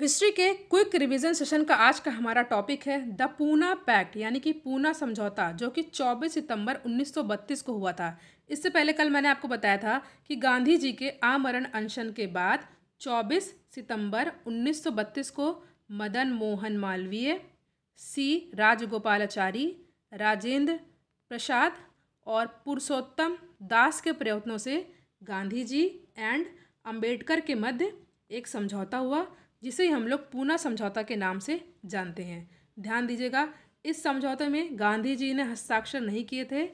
history के quick revision session का आज का हमारा टॉपिक है द पूना पैक्ट यानी कि पूना समझौता जो कि 24 सितंबर 1932 को हुआ था इससे पहले कल मैंने आपको बताया था कि गांधी जी के आमरण अनशन के बाद 24 सितंबर 1932 को मदन मोहन मालवीय सी राजगोपालाचारी राजेंद्र प्रसाद और पुरुषोत्तम दास के प्रयत्नों से गांधी जी एंड अम्बेडकर के मध्य एक समझौता हुआ जिसे हम लोग पूना समझौता के नाम से जानते हैं ध्यान दीजिएगा इस समझौते में गांधी जी ने हस्ताक्षर नहीं किए थे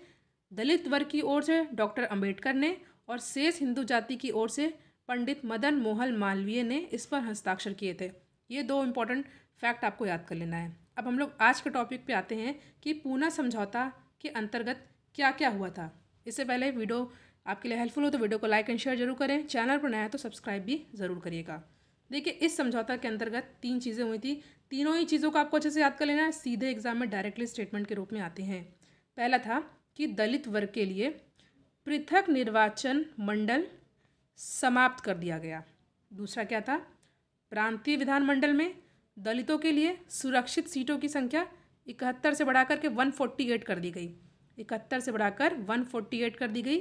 दलित वर्ग की ओर से डॉक्टर अंबेडकर ने और शेष हिंदू जाति की ओर से पंडित मदन मोहन मालवीय ने इस पर हस्ताक्षर किए थे ये दो इम्पॉर्टेंट फैक्ट आपको याद कर लेना है अब हम लोग आज के टॉपिक पे आते हैं कि पूना समझौता के अंतर्गत क्या क्या हुआ था इससे पहले वीडियो आपके लिए हेल्पफुल हो तो वीडियो को लाइक एंड शेयर जरूर करें चैनल पर नया तो सब्सक्राइब भी ज़रूर करिएगा देखिए इस समझौता के अंतर्गत तीन चीज़ें हुई थी तीनों ही चीज़ों को आपको अच्छे से याद कर लेना है सीधे एग्जाम में डायरेक्टली स्टेटमेंट के रूप में आते हैं पहला था कि दलित वर्ग के लिए पृथक निर्वाचन मंडल समाप्त कर दिया गया दूसरा क्या था प्रांतीय विधानमंडल में दलितों के लिए सुरक्षित सीटों की संख्या इकहत्तर से बढ़ाकर के वन फोर्टी एट कर दी गई इकहत्तर से बढ़ाकर वन फोर्टी एट कर दी गई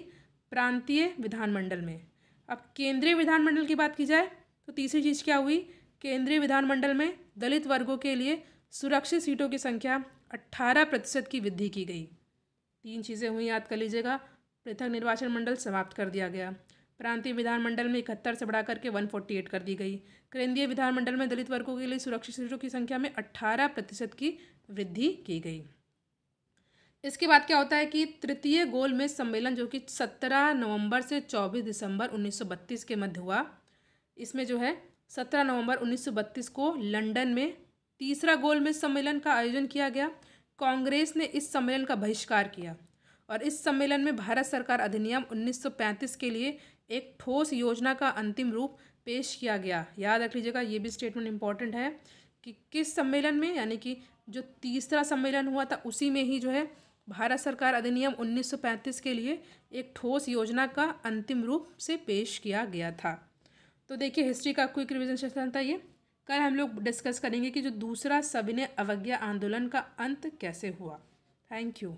प्रांतीय विधानमंडल में अब केंद्रीय विधानमंडल की बात की जाए तो तीसरी चीज़ क्या हुई केंद्रीय विधानमंडल में दलित वर्गों के लिए सुरक्षित सीटों की संख्या अट्ठारह प्रतिशत की वृद्धि की गई तीन चीज़ें हुई याद कर लीजिएगा पृथक निर्वाचन मंडल समाप्त कर दिया गया प्रांतीय विधानमंडल में इकहत्तर से बढ़ा करके वन फोर्टी एट कर दी गई केंद्रीय विधानमंडल में दलित वर्गों के लिए सुरक्षित सीटों की संख्या में अट्ठारह प्रतिशत की वृद्धि की गई इसके बाद क्या होता है कि तृतीय गोलमेज सम्मेलन जो कि 17 नवंबर से 24 दिसंबर 1932 के मध्य हुआ इसमें जो है सत्रह नवंबर उन्नीस को लंदन में तीसरा गोलमेज सम्मेलन का आयोजन किया गया कांग्रेस ने इस सम्मेलन का बहिष्कार किया और इस सम्मेलन में भारत सरकार अधिनियम 1935 के लिए एक ठोस योजना का अंतिम रूप पेश किया गया याद रख लीजिएगा ये भी स्टेटमेंट इम्पॉर्टेंट है कि किस सम्मेलन में यानी कि जो तीसरा सम्मेलन हुआ था उसी में ही जो है भारत सरकार अधिनियम 1935 के लिए एक ठोस योजना का अंतिम रूप से पेश किया गया था तो देखिए हिस्ट्री का क्विक रिविजन सेशन था ये कल हम लोग डिस्कस करेंगे कि जो दूसरा सविनय अवज्ञा आंदोलन का अंत कैसे हुआ थैंक यू